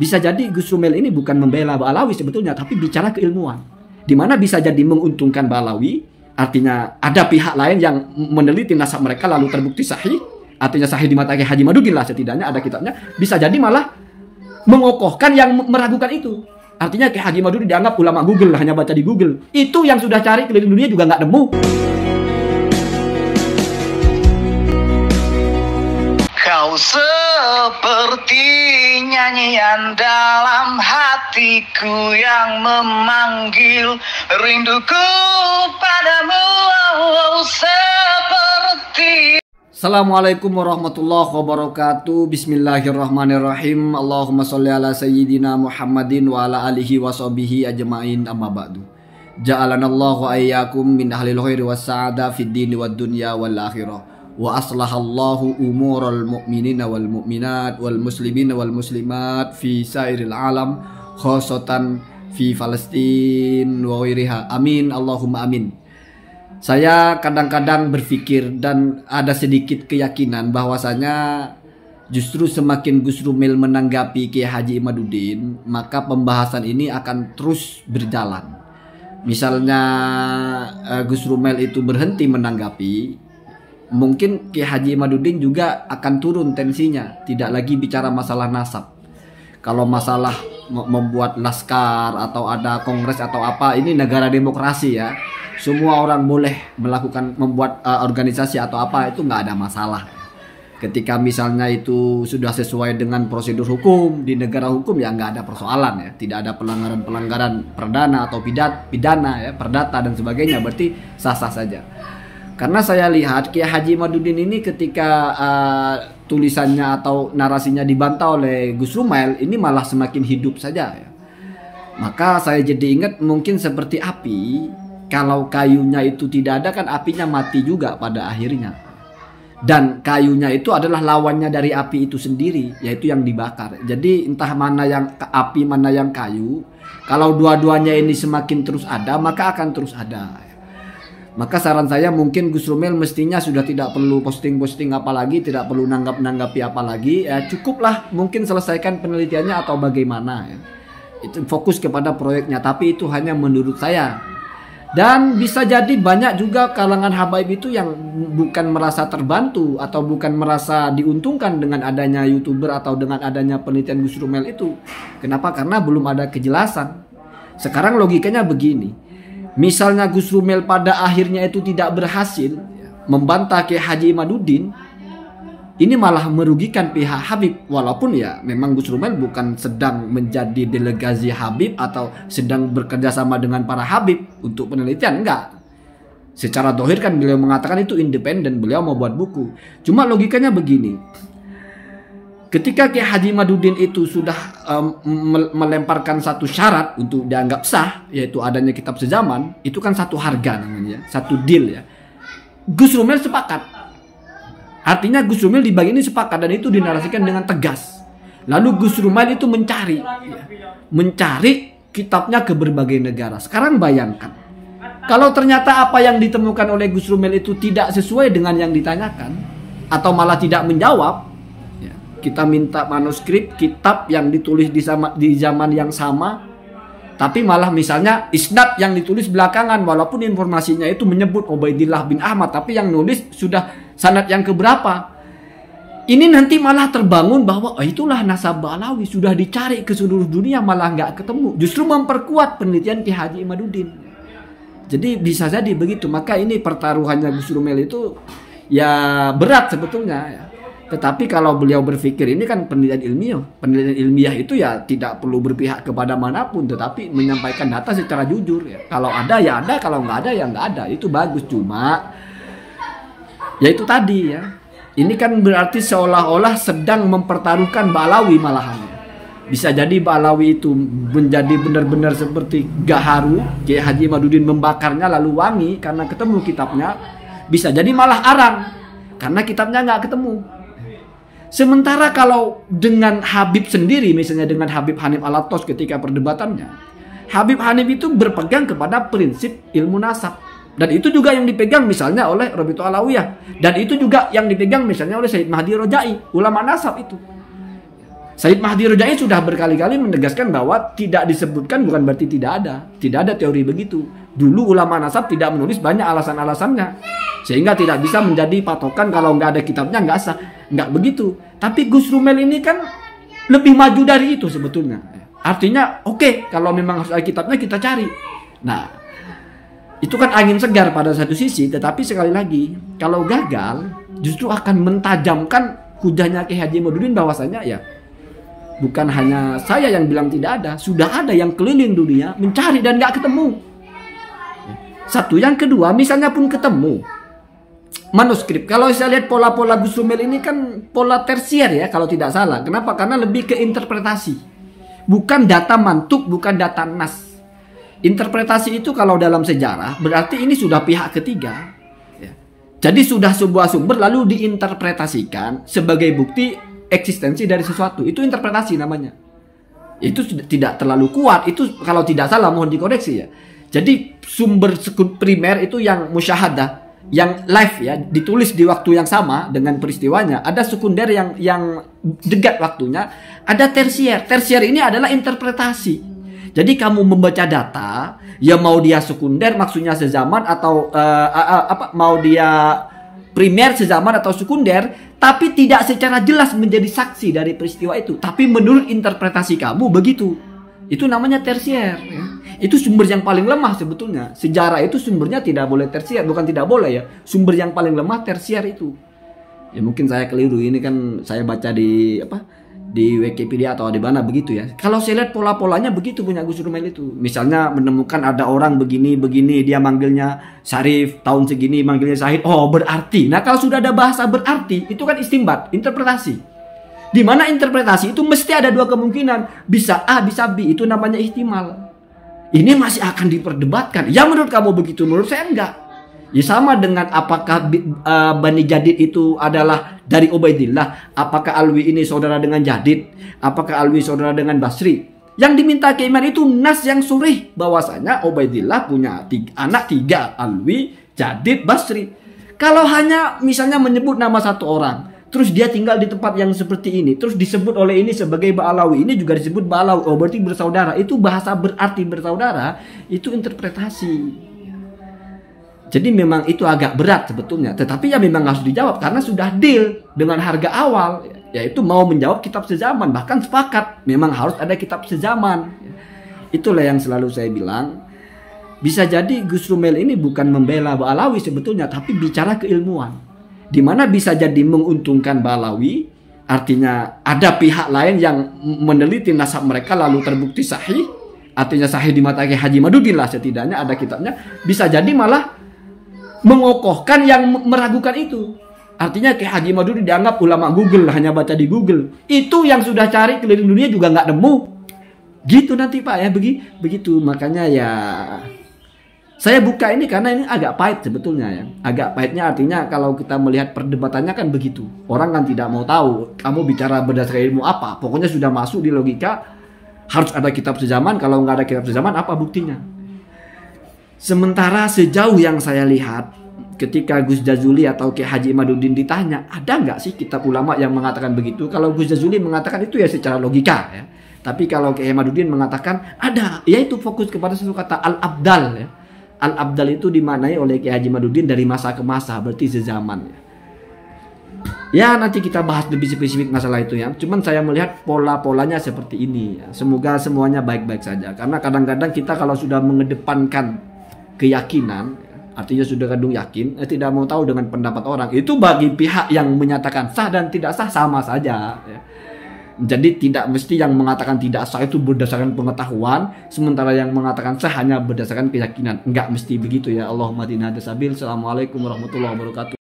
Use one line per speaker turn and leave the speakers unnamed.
Bisa jadi Gus Rumel ini bukan membela Balawi sebetulnya, tapi bicara keilmuan. di mana bisa jadi menguntungkan Balawi, artinya ada pihak lain yang meneliti nasab mereka lalu terbukti sahih, artinya sahih di mata Haji Madugin lah setidaknya ada kitabnya. Bisa jadi malah mengokohkan yang meragukan itu. Artinya Kiai Haji Maduri dianggap ulama Google hanya baca di Google. Itu yang sudah cari keliling dunia juga nggak nemu. Kau nyanyian dalam hatiku yang memanggil rinduku padamu oh, seperti Assalamualaikum warahmatullahi wabarakatuh Bismillahirrahmanirrahim Allahumma sholli ala sayyidina Muhammadin wa ala alihi wa sahbihi ajma'in amma ba'du Ja'alanallahu ayyakum min ahli khairi wa sa'ada fid dini wa dunya wal akhirah وأصلح الله أمور المؤمنين والمؤمنات والمسلمين والمسلمات في سائر العالم خاصة في فلسطين وغيرها amin Allahumma amin saya kadang-kadang berpikir dan ada sedikit keyakinan bahwasanya justru semakin Gus Rumil menanggapi Kiai Haji Imaduddin maka pembahasan ini akan terus berjalan misalnya eh, Gus Rumel itu berhenti menanggapi mungkin Ki Haji Madudin juga akan turun tensinya, tidak lagi bicara masalah nasab. Kalau masalah membuat laskar atau ada kongres atau apa, ini negara demokrasi ya. Semua orang boleh melakukan membuat uh, organisasi atau apa itu nggak ada masalah. Ketika misalnya itu sudah sesuai dengan prosedur hukum di negara hukum ya nggak ada persoalan ya, tidak ada pelanggaran-pelanggaran perdana atau pidat, pidana ya, perdata dan sebagainya, berarti sah-sah saja. Karena saya lihat Kiai Haji Madudin ini ketika uh, tulisannya atau narasinya dibantah oleh Gus Rumail ini malah semakin hidup saja ya. Maka saya jadi ingat mungkin seperti api, kalau kayunya itu tidak ada kan apinya mati juga pada akhirnya. Dan kayunya itu adalah lawannya dari api itu sendiri, yaitu yang dibakar. Jadi entah mana yang api, mana yang kayu, kalau dua-duanya ini semakin terus ada, maka akan terus ada. Maka saran saya mungkin Gus Rumel mestinya sudah tidak perlu posting-posting apa lagi, tidak perlu nanggap-nanggapi apa lagi. Ya, cukuplah mungkin selesaikan penelitiannya atau bagaimana. Ya. Itu fokus kepada proyeknya, tapi itu hanya menurut saya. Dan bisa jadi banyak juga kalangan habaib itu yang bukan merasa terbantu atau bukan merasa diuntungkan dengan adanya youtuber atau dengan adanya penelitian Gus Rumel itu. Kenapa? Karena belum ada kejelasan. Sekarang logikanya begini misalnya Gus Rumel pada akhirnya itu tidak berhasil membantah ke Haji Imaduddin, ini malah merugikan pihak Habib walaupun ya memang Gus Rumel bukan sedang menjadi delegasi Habib atau sedang bekerja sama dengan para Habib untuk penelitian enggak secara dohir kan beliau mengatakan itu independen beliau mau buat buku cuma logikanya begini ketika Kiai Haji Madudin itu sudah um, melemparkan satu syarat untuk dianggap sah yaitu adanya kitab sejaman, itu kan satu harga namanya satu deal ya Gus Rumel sepakat artinya Gus Rumel di bagian ini sepakat dan itu dinarasikan dengan tegas lalu Gus Rumel itu mencari ya, mencari kitabnya ke berbagai negara sekarang bayangkan kalau ternyata apa yang ditemukan oleh Gus Rumel itu tidak sesuai dengan yang ditanyakan atau malah tidak menjawab kita minta manuskrip kitab yang ditulis di zaman, di zaman yang sama tapi malah misalnya isnad yang ditulis belakangan walaupun informasinya itu menyebut Ubaidillah bin Ahmad tapi yang nulis sudah sanad yang keberapa ini nanti malah terbangun bahwa oh, itulah nasab Alawi sudah dicari ke seluruh dunia malah nggak ketemu justru memperkuat penelitian Ki Haji Imaduddin jadi bisa jadi begitu maka ini pertaruhannya Gus Rumel itu ya berat sebetulnya ya. Tetapi kalau beliau berpikir ini kan penelitian ilmiah. Penelitian ilmiah itu ya tidak perlu berpihak kepada manapun, tetapi menyampaikan data secara jujur. Ya. Kalau ada ya ada, kalau nggak ada ya nggak ada. Itu bagus cuma ya itu tadi ya. Ini kan berarti seolah-olah sedang mempertaruhkan Balawi malahan. Ya. Bisa jadi Balawi itu menjadi benar-benar seperti Gaharu, Kiai Haji Madudin membakarnya lalu wangi karena ketemu kitabnya. Bisa jadi malah arang karena kitabnya nggak ketemu Sementara kalau dengan Habib sendiri, misalnya dengan Habib Hanif Alatos ketika perdebatannya, Habib Hanif itu berpegang kepada prinsip ilmu nasab. Dan itu juga yang dipegang misalnya oleh Robito Alawiyah. Dan itu juga yang dipegang misalnya oleh Said Mahdi Rojai, ulama nasab itu. Said Mahdi Rojai sudah berkali-kali menegaskan bahwa tidak disebutkan bukan berarti tidak ada. Tidak ada teori begitu. Dulu ulama nasab tidak menulis banyak alasan-alasannya. Sehingga tidak bisa menjadi patokan kalau nggak ada kitabnya nggak sah. Nggak begitu. Tapi Gus Rumel ini kan lebih maju dari itu sebetulnya. Artinya oke okay, kalau memang harus ada kitabnya kita cari. Nah itu kan angin segar pada satu sisi tetapi sekali lagi kalau gagal justru akan mentajamkan hujahnya Ki Haji Mududdin bahwasanya ya bukan hanya saya yang bilang tidak ada, sudah ada yang keliling dunia mencari dan nggak ketemu. Satu yang kedua, misalnya pun ketemu manuskrip. Kalau saya lihat pola-pola Gus Rumel ini kan pola tersier ya kalau tidak salah. Kenapa? Karena lebih ke interpretasi. Bukan data mantuk, bukan data nas. Interpretasi itu kalau dalam sejarah berarti ini sudah pihak ketiga. Ya. Jadi sudah sebuah sumber lalu diinterpretasikan sebagai bukti eksistensi dari sesuatu itu interpretasi namanya itu tidak terlalu kuat itu kalau tidak salah mohon dikoreksi ya jadi sumber sekut primer itu yang musyahadah yang live ya ditulis di waktu yang sama dengan peristiwanya ada sekunder yang yang dekat waktunya ada tersier tersier ini adalah interpretasi jadi kamu membaca data ya mau dia sekunder maksudnya sezaman atau uh, uh, uh, apa mau dia primer sezaman atau sekunder, tapi tidak secara jelas menjadi saksi dari peristiwa itu. Tapi menurut interpretasi kamu begitu. Itu namanya tersier. Ya. Itu sumber yang paling lemah sebetulnya. Sejarah itu sumbernya tidak boleh tersier, bukan tidak boleh ya. Sumber yang paling lemah tersier itu. Ya mungkin saya keliru ini kan saya baca di apa? di Wikipedia atau di mana begitu ya. Kalau saya lihat pola-polanya begitu punya Gus Rumail itu. Misalnya menemukan ada orang begini begini dia manggilnya Syarif, tahun segini manggilnya Syahid. Oh, berarti. Nah, kalau sudah ada bahasa berarti itu kan istimbat, interpretasi. Di mana interpretasi itu mesti ada dua kemungkinan, bisa A, bisa B. Itu namanya ihtimal. Ini masih akan diperdebatkan. Ya menurut kamu begitu, menurut saya enggak. Ya sama dengan apakah uh, Bani Jadid itu adalah dari Ubaidillah, apakah Alwi ini saudara dengan Jadid, apakah Alwi saudara dengan Basri. Yang diminta keiman itu nas yang surih bahwasanya Ubaidillah punya tiga, anak tiga Alwi, Jadid, Basri. Kalau hanya misalnya menyebut nama satu orang, terus dia tinggal di tempat yang seperti ini, terus disebut oleh ini sebagai Baalawi, ini juga disebut Baalawi, oh berarti bersaudara. Itu bahasa berarti bersaudara, itu interpretasi. Jadi memang itu agak berat sebetulnya, tetapi ya memang harus dijawab karena sudah deal dengan harga awal, yaitu mau menjawab kitab sejaman bahkan sepakat memang harus ada kitab sejaman. Itulah yang selalu saya bilang. Bisa jadi Gus Rumel ini bukan membela Balawi sebetulnya, tapi bicara keilmuan. Dimana bisa jadi menguntungkan Balawi, artinya ada pihak lain yang meneliti nasab mereka lalu terbukti sahih, artinya sahih di mata Haji Madudin lah setidaknya ada kitabnya bisa jadi malah mengokohkan yang meragukan itu. Artinya kayak Haji Maduri dianggap ulama Google hanya baca di Google. Itu yang sudah cari keliling dunia juga nggak nemu. Gitu nanti Pak ya begi begitu makanya ya saya buka ini karena ini agak pahit sebetulnya ya. Agak pahitnya artinya kalau kita melihat perdebatannya kan begitu. Orang kan tidak mau tahu kamu bicara berdasarkan ilmu apa. Pokoknya sudah masuk di logika harus ada kitab sezaman. Kalau nggak ada kitab sezaman apa buktinya? Sementara sejauh yang saya lihat, ketika Gus Jazuli atau Ki Haji Madudin ditanya, ada nggak sih kitab ulama yang mengatakan begitu? Kalau Gus Jazuli mengatakan itu ya secara logika ya. Tapi kalau Ki Haji Madudin mengatakan ada, yaitu fokus kepada satu kata al-abdal ya. Al-abdal itu dimanai oleh Ki Haji Madudin dari masa ke masa, berarti sezaman ya. Ya nanti kita bahas lebih spesifik masalah itu ya. Cuman saya melihat pola-polanya seperti ini. Ya. Semoga semuanya baik-baik saja. Karena kadang-kadang kita kalau sudah mengedepankan keyakinan artinya sudah kandung yakin eh, tidak mau tahu dengan pendapat orang itu bagi pihak yang menyatakan sah dan tidak sah sama saja ya. jadi tidak mesti yang mengatakan tidak sah itu berdasarkan pengetahuan sementara yang mengatakan sah hanya berdasarkan keyakinan nggak mesti begitu ya Allahumma dinadasabil Assalamualaikum warahmatullahi wabarakatuh